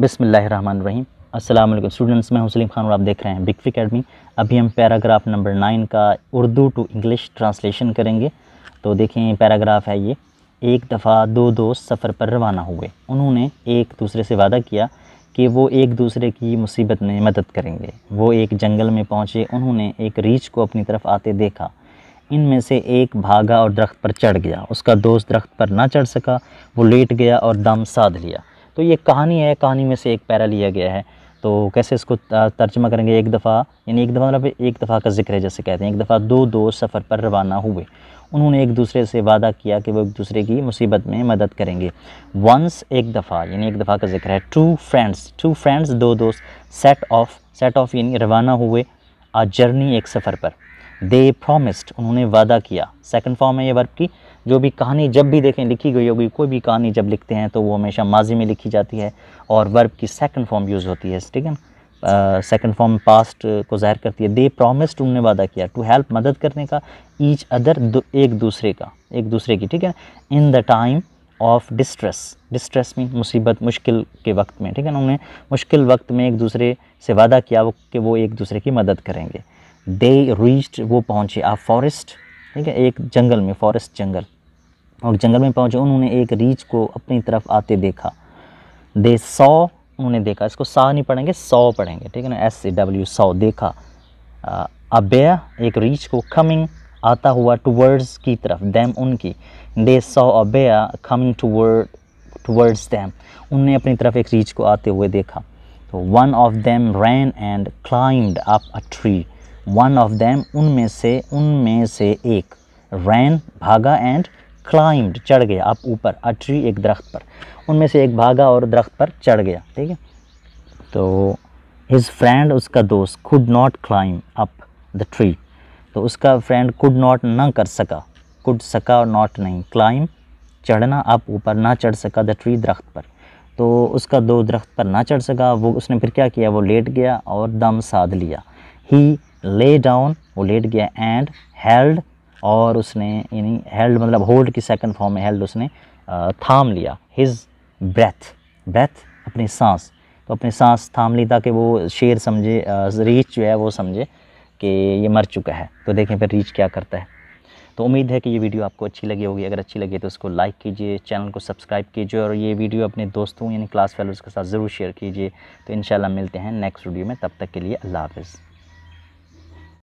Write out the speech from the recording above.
बिसमीम अल्लाम स्टूडेंट्स मैं हूं खान और आप देख रहे हैं बिकफी अकेडमी अभी हम पैराग्राफ नंबर नाइन का उर्दू टू इंग्लिश ट्रांसलेशन करेंगे तो देखें पैराग्राफ है ये एक दफ़ा दो दोस्त सफ़र पर रवाना हुए उन्होंने एक दूसरे से वादा किया कि वो एक दूसरे की मुसीबत में मदद करेंगे वो एक जंगल में पहुँचे उन्होंने एक रीछ को अपनी तरफ आते देखा इनमें से एक भागा और दरख्त पर चढ़ गया उसका दोस्त दरख्त पर ना चढ़ सका वो लेट गया और दम साध लिया तो ये कहानी है कहानी में से एक पैरा लिया गया है तो कैसे इसको तर्जमा करेंगे एक दफ़ा यानी एक दफ़ा मतलब एक दफ़ा का जिक्र है जैसे कहते हैं एक दफ़ा दो दोस्त सफ़र पर रवाना हुए उन्होंने एक दूसरे से वादा किया कि वो एक दूसरे की मुसीबत में मदद करेंगे वंस एक दफ़ा यानी एक दफ़ा का जिक्र है टू फ्रेंड्स टू फ्रेंड्स दो दोस्त सेट ऑफ सेट ऑफ यानी रवाना हुए आ जर्नी एक सफ़र पर दे प्रोमिस्ड उन्होंने वादा किया सेकंड फॉर्म है ये वर्ब की जो भी कहानी जब भी देखें लिखी गई होगी कोई भी कहानी जब लिखते हैं तो वो हमेशा माजी में लिखी जाती है और वर्ब की सेकंड फॉर्म यूज़ होती है ठीक है सेकेंड सेकंड फॉर्म पास्ट को ज़ाहिर करती है दे प्रोमिस्ड उन्होंने वादा किया टू हेल्प मदद करने का ईच अदर एक दूसरे का एक दूसरे की ठीक है in the time of distress distress में मुसीबत मुश्किल के वक्त में ठीक है ना उन्होंने मुश्किल वक्त में एक दूसरे से वादा किया वो कि वो एक दूसरे की मदद करेंगे दे रीच्ड वो पहुँचे आ फॉरेस्ट ठीक है एक जंगल में फॉरेस्ट जंगल और जंगल में पहुँचे उन्होंने एक रीच को अपनी तरफ आते देखा दे सौ उन्होंने देखा इसको सा नहीं पढ़ेंगे सौ पढ़ेंगे ठीक है ना एस ए डब्ल्यू सौ देखा अबे uh, एक रीच को कमिंग आता हुआ टूवर्ड्स की तरफ दैम उनकी दे सौ अ बेया कमिंग टूवर्ड टूवर्ड्स दैम उनने अपनी तरफ एक रीच को आते हुए देखा तो one of them ran and climbed up a tree one of them उनमें से उनमें से एक रैन भागा एंड क्लाइंब्ड चढ़ गया आप ऊपर अ ट्री एक दरख्त पर उनमें से एक भागा और दरख्त पर चढ़ गया ठीक है तो हिज फ्रेंड उसका दोस्त could not climb up the tree तो उसका फ्रेंड कुड नॉट ना कर सका कुड सका और नॉट नहीं क्लाइम चढ़ना आप ऊपर ना चढ़ सका द ट्री दरख्त पर तो उसका दो दरख्त पर ना चढ़ सका वो उसने फिर क्या किया वो लेट गया और दम साध लिया ही ले डाउन वो लेट गया एंड हेल्ड और उसने यानी हेल्ड मतलब होल्ड की सेकंड फॉर्म में हेल्ड उसने थाम लिया हिज ब्रेथ ब्रेथ अपनी सांस तो अपनी सांस थाम ली ताकि वो शेर समझे रीच जो है वो समझे कि ये मर चुका है तो देखें फिर रीच क्या करता है तो उम्मीद है कि ये वीडियो आपको अच्छी लगी होगी अगर अच्छी लगी तो उसको लाइक कीजिए चैनल को सब्सक्राइब कीजिए और ये वीडियो अपने दोस्तों यानी क्लास फेलोज़ के साथ ज़रूर शेयर कीजिए तो इन मिलते हैं नेक्स्ट वीडियो में तब तक के लिए अल्लाह हाफ़